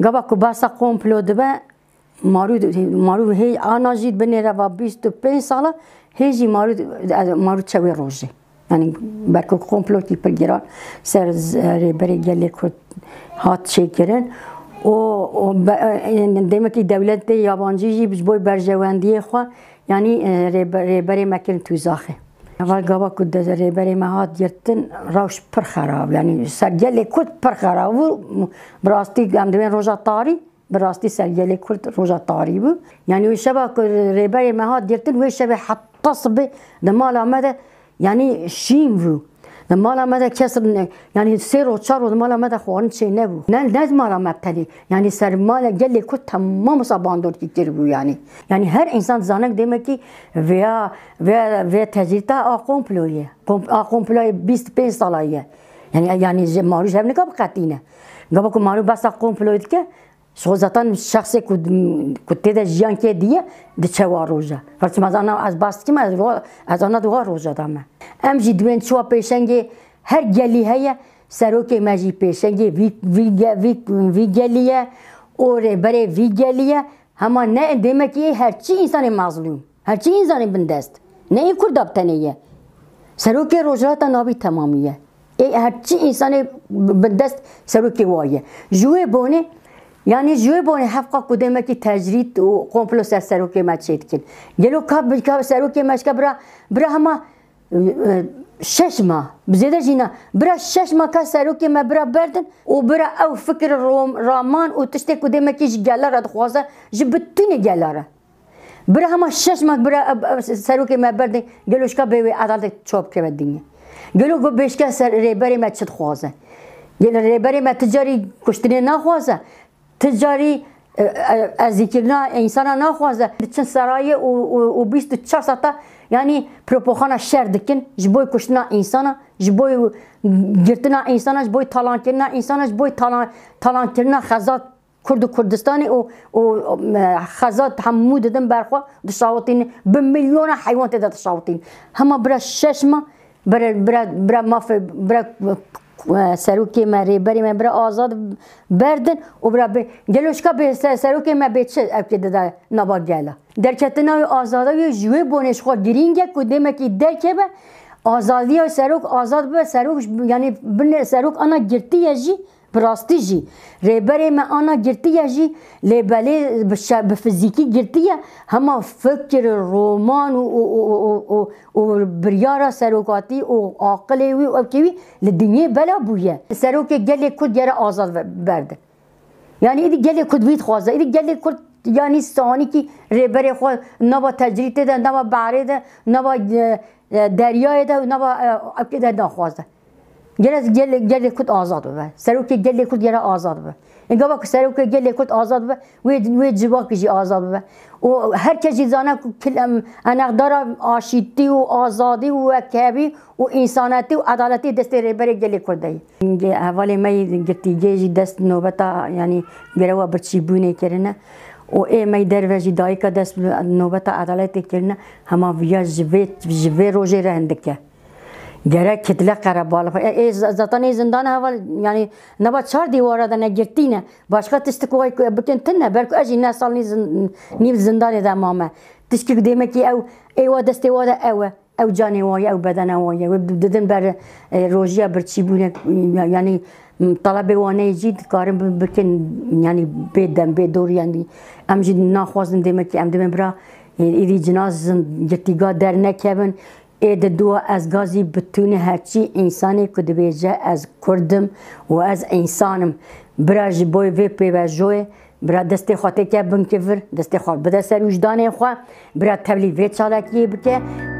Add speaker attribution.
Speaker 1: Gava ku basa komplo dibe maru maru hey anajid binera va 25 sala heji maru maru çavi roji. Yani belki komplo tipi girer ser rehberi gelir kurt hat çekirin. O, o e, demek ki devlette yabancı biz boy berjevendiye xwa yani e, rehberi mekin tuzakı. اول گاوا کد دزری بری ما هات گرتن راوش پر خراب یعنی سرگل کرد پر خراب و براستی گم دوین روژا تاری براستی سرگل کرد روژا تاری بو یعنی وی شبا ریبری ما هات گرتن وی شبا حتی صبح دمال آمده یعنی شیم بود مالا مدا كسر يعني سير وشر مالا مدا خوان شيء نبو نال نال مالا مبتلي يعني سر مالا جل كل تمام صبان دور كتير يعني يعني هر إنسان زانك demek ki veya veya veya tecrübe a komploye a komploye 25 yani yani maruz hem ne kabul katine. Gaba ko maruz ki Zaten şahsi kutte de jiyan ke diye de çeva roja. Fakat mazana az bast kim az az ana duvar roja da me. Em jidmen çuva peşenge her geli heye seroke meji peşenge vi vi vi vi geliye ore bere vi geliye ama ne demek ki her çi insanı mazlum. Her çi insanı bindest. Ne kurdab taneye. Seroke roja ta nabi tamamiye. E her çi insanı bindest seroke vaye. Juve bone یعنی جوی بون حفقا کدومه که تجرید و قمپلو سر سروک ما چید کن گلو کاب کاب سروک ما شکا برا برا همه شش ما بزیده جینا برا شش ما که سروک ما برا بردن و برا او فکر روم رامان و تشتی کدومه که جگلا را دخوازه جبتونی گلا را برا همه شش ما برا سروک ما بردن گلو شکا بیوی عدالت چوب که بدینی گلو گو بیشکا سر ریبری ما چید خوازه گلو ریبری ما تجاری کشتنی نخوازه تجاری از ذکرنا انسان نخوازه چن سرای و بیست و چه ساعت یعنی پروپاگاندا شر دکن جبوی کشتنا انسان جبوی گرتنا انسان جبوی تالان کردنا انسان جبوی تالان تالان کردنا خزات کرد و کردستانی و خزات همو دادن برخوا دشاوتین به میلیون حیوان تدا دشاوتین همه برای شش ما برای برای برای مافی برای سروک مری بری من برا آزاد بردن و برا به گلوشکا به سروک من به چه اپکی داده نباد گلا در کتنا آزادا و جوی بونش خود گرینگه کده مکی درکه به آزادی و سروک آزاد به سروک یعنی بن سروک آنا گرتی یجی پراستی جی ریبر ما آنا گرتیه جی لیبلی به فیزیکی گرتیه همه فکر رومان و, و, و, و بریارا سروکاتی و عاقل وی و کوی لدنیا بلا بویه سروک گلی کرد یاره آزاد برده یعنی ایدی گلی کرد وید خوازه ایدی گلی کرد یعنی سانی کی ریبر خود نبا تجریت ده نبا باره ده نبا دریای ده نبا اکی ده نخوازده گله گله گله کود آزاد بوده سرک گله کود گله آزاد بوده انگار با سرک گله کود آزاد بوده وی وی جوا کجی آزاد بوده و هر کسی زانه کلم انقدر آشتی و آزادی و کبی و انسانیتی و عدالتی دست ریبری گله کرده ای اول می گرتی گیجی دست نوبتا یعنی گروا برچی بونه کردن و ای می دروژی دایی که دست نوبتا عدالتی کردن همه ویژه وی روزی رهندکه Gerek kitle karabalı. E, e, zaten e, zindan haval yani ne bak çar divarada ne girtine. Başka tistik o bütün tinne. Belki acı ne sal ni zindan edem ama. Tişki demek ki ev ev deste ev ev ev canı vay ev bedene vay. Dedim ber rojiya bir çibune yani طلبه وانه جید کارم بکن یعنی بدم بدور یعنی ام جید نخواستن دیمه که ام دیمه برا ایری جناز گتیگا در نکبن اید دو از گازی بتون هرچی انسانی که دویجه از کردم و از انسانم برا جبوی وی پیوجوی برا دست خاطه که بنکفر دست خواه بده سر وجدان خواه برا تولی وی چالکی بکه